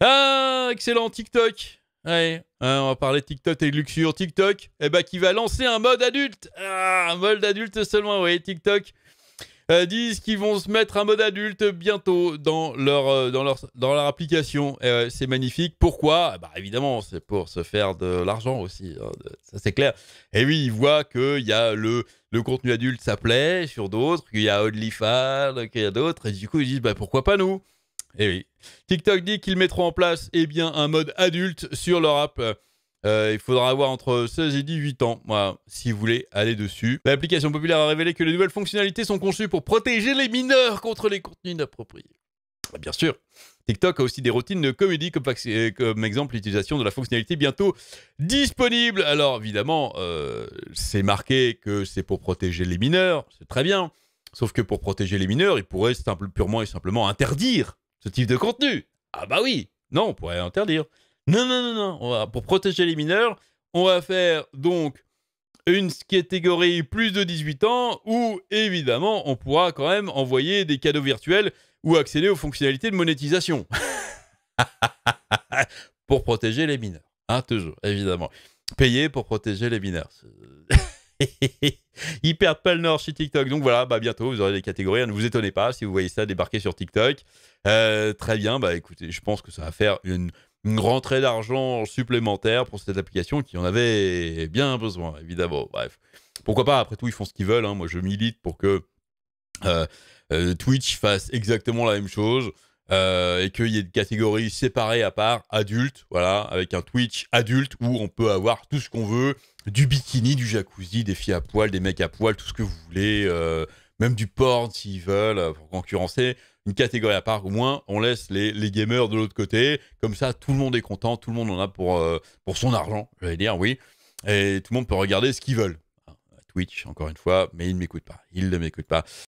Ah, excellent TikTok. Ouais, hein, on va parler TikTok et de luxure. TikTok, eh ben, qui va lancer un mode adulte. Ah, un mode adulte seulement, oui, TikTok. Euh, disent qu'ils vont se mettre un mode adulte bientôt dans leur, euh, dans leur, dans leur application. Euh, c'est magnifique. Pourquoi bah, Évidemment, c'est pour se faire de l'argent aussi. Hein, ça, c'est clair. Et oui, ils voient qu'il y a le, le contenu adulte, ça plaît sur d'autres, qu'il y a OnlyFans, qu'il y a d'autres. Et du coup, ils disent bah, pourquoi pas nous eh oui. TikTok dit qu'ils mettront en place eh bien, un mode adulte sur leur app. Euh, il faudra avoir entre 16 et 18 ans, moi, si vous voulez aller dessus. L'application populaire a révélé que les nouvelles fonctionnalités sont conçues pour protéger les mineurs contre les contenus inappropriés. Bah, bien sûr. TikTok a aussi des routines de comédie, comme, euh, comme exemple l'utilisation de la fonctionnalité bientôt disponible. Alors évidemment, euh, c'est marqué que c'est pour protéger les mineurs, c'est très bien. Sauf que pour protéger les mineurs, ils pourraient purement et simplement interdire ce type de contenu. Ah bah oui, non, on pourrait interdire. Non, non, non, non, on va, pour protéger les mineurs, on va faire donc une catégorie plus de 18 ans où évidemment on pourra quand même envoyer des cadeaux virtuels ou accéder aux fonctionnalités de monétisation. pour protéger les mineurs. Ah toujours, évidemment. Payer pour protéger les mineurs. Ils perdent pas le nord chez TikTok. Donc voilà, bah bientôt vous aurez des catégories. Ne vous étonnez pas si vous voyez ça débarquer sur TikTok. Euh, très bien, bah écoutez, je pense que ça va faire une, rentrée d'argent supplémentaire pour cette application qui en avait bien besoin, évidemment. Bref, pourquoi pas Après tout, ils font ce qu'ils veulent. Hein. Moi, je milite pour que euh, euh, Twitch fasse exactement la même chose. Euh, et qu'il y ait une catégorie séparée à part, adulte, voilà, avec un Twitch adulte où on peut avoir tout ce qu'on veut, du bikini, du jacuzzi, des filles à poil, des mecs à poil, tout ce que vous voulez, euh, même du porn s'ils veulent euh, pour concurrencer. Une catégorie à part, au moins, on laisse les, les gamers de l'autre côté. Comme ça, tout le monde est content, tout le monde en a pour, pour son argent, j'allais dire, oui. Et tout le monde peut regarder ce qu'ils veulent. Hein, Twitch, encore une fois, mais ils ne m'écoutent pas. Ils ne m'écoutent pas.